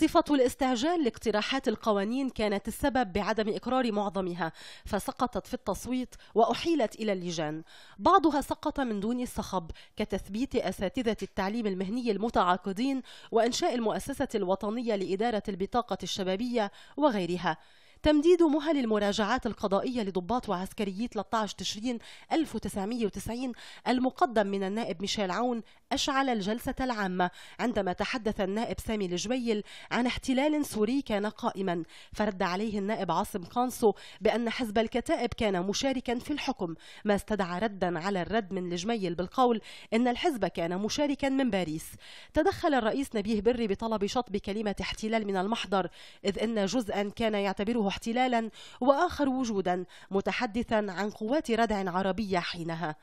صفة الاستعجال لاقتراحات القوانين كانت السبب بعدم إقرار معظمها فسقطت في التصويت وأحيلت إلى اللجان بعضها سقط من دون الصخب كتثبيت أساتذة التعليم المهني المتعاقدين وإنشاء المؤسسة الوطنية لإدارة البطاقة الشبابية وغيرها تمديد مهل المراجعات القضائية لضباط وعسكريي 13 تشرين 1990 المقدم من النائب ميشيل عون أشعل الجلسة العامة عندما تحدث النائب سامي الجويل عن احتلال سوري كان قائما فرد عليه النائب عاصم قانصو بأن حزب الكتائب كان مشاركا في الحكم ما استدعى ردا على الرد من الجميل بالقول إن الحزب كان مشاركا من باريس تدخل الرئيس نبيه بري بطلب شطب كلمة احتلال من المحضر إذ إن جزءا كان يعتبره واحتلالا وآخر وجودا متحدثا عن قوات ردع عربية حينها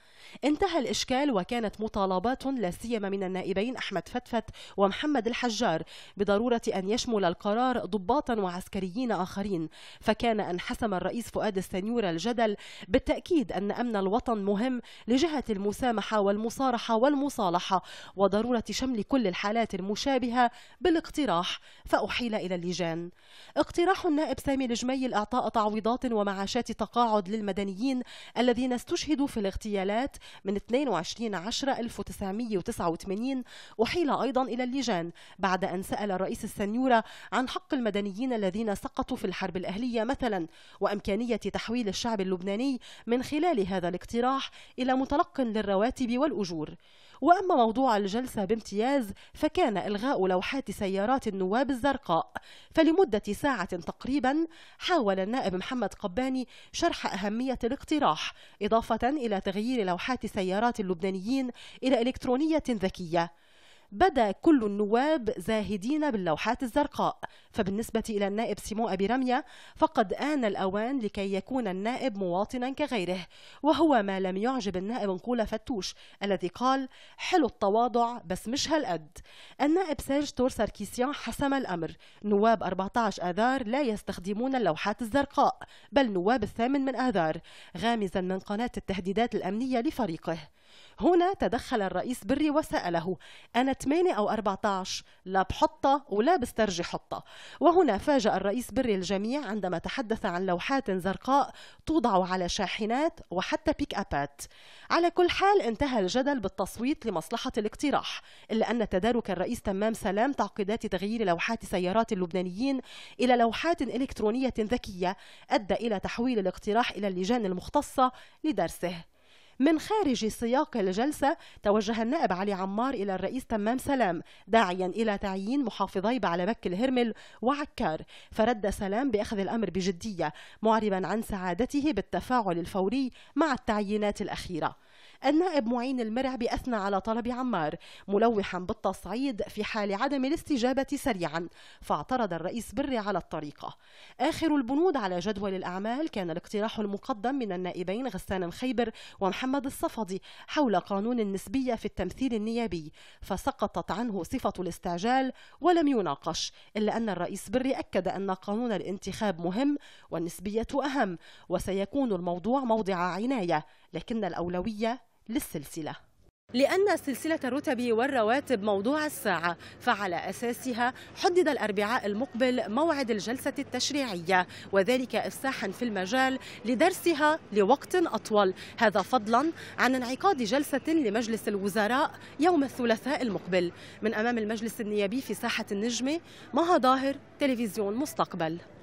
انتهى الإشكال وكانت مطالبات لا سيما من النائبين أحمد فتفت ومحمد الحجار بضرورة أن يشمل القرار ضباطا وعسكريين آخرين فكان أن حسم الرئيس فؤاد السنيورة الجدل بالتأكيد أن أمن الوطن مهم لجهة المسامحة والمصارحة والمصالحة وضرورة شمل كل الحالات المشابهة بالاقتراح فأحيل إلى اللجان اقتراح النائب سامي جميل إعطاء تعويضات ومعاشات تقاعد للمدنيين الذين استشهدوا في الاغتيالات من 22 10 1989 أحيل أيضا إلى اللجان بعد أن سأل الرئيس السنيورة عن حق المدنيين الذين سقطوا في الحرب الأهلية مثلا وإمكانية تحويل الشعب اللبناني من خلال هذا الاقتراح إلى متلق للرواتب والأجور وأما موضوع الجلسة بامتياز فكان إلغاء لوحات سيارات النواب الزرقاء فلمدة ساعة تقريبا حاول النائب محمد قباني شرح أهمية الاقتراح إضافة إلى تغيير لوحات سيارات اللبنانيين إلى إلكترونية ذكية بدا كل النواب زاهدين باللوحات الزرقاء فبالنسبة إلى النائب سيمو أبي رمية فقد آن الأوان لكي يكون النائب مواطنا كغيره وهو ما لم يعجب النائب نقولة فتوش الذي قال حلو التواضع بس مش هالقد النائب سيرج تور ساركيسيان حسم الأمر نواب 14 آذار لا يستخدمون اللوحات الزرقاء بل نواب الثامن من آذار غامزا من قناة التهديدات الأمنية لفريقه هنا تدخل الرئيس بري وسأله أنا 8 أو 14 لا بحطة ولا بسترجي حطة وهنا فاجأ الرئيس بري الجميع عندما تحدث عن لوحات زرقاء توضع على شاحنات وحتى بيك أبات على كل حال انتهى الجدل بالتصويت لمصلحة الاقتراح إلا أن تدارك الرئيس تمام سلام تعقيدات تغيير لوحات سيارات اللبنانيين إلى لوحات إلكترونية ذكية أدى إلى تحويل الاقتراح إلى اللجان المختصة لدرسه من خارج سياق الجلسة توجه النائب علي عمار إلى الرئيس تمام سلام داعيا إلى تعيين محافظي بعلبك الهرمل وعكار فرد سلام بأخذ الأمر بجدية معربا عن سعادته بالتفاعل الفوري مع التعيينات الأخيرة النائب معين المرعبي أثنى على طلب عمار ملوحا بالتصعيد في حال عدم الاستجابة سريعا فاعترض الرئيس بري على الطريقة آخر البنود على جدول الأعمال كان الاقتراح المقدم من النائبين غسان مخيبر ومحمد الصفدي حول قانون النسبية في التمثيل النيابي فسقطت عنه صفة الاستعجال ولم يناقش إلا أن الرئيس بري أكد أن قانون الانتخاب مهم والنسبية أهم وسيكون الموضوع موضع عناية لكن الأولوية للسلسلة لأن سلسلة الرتب والرواتب موضوع الساعة فعلى أساسها حدد الأربعاء المقبل موعد الجلسة التشريعية وذلك إفساحا في المجال لدرسها لوقت أطول هذا فضلا عن انعقاد جلسة لمجلس الوزراء يوم الثلاثاء المقبل من أمام المجلس النيابي في ساحة النجمة مها ظاهر تلفزيون مستقبل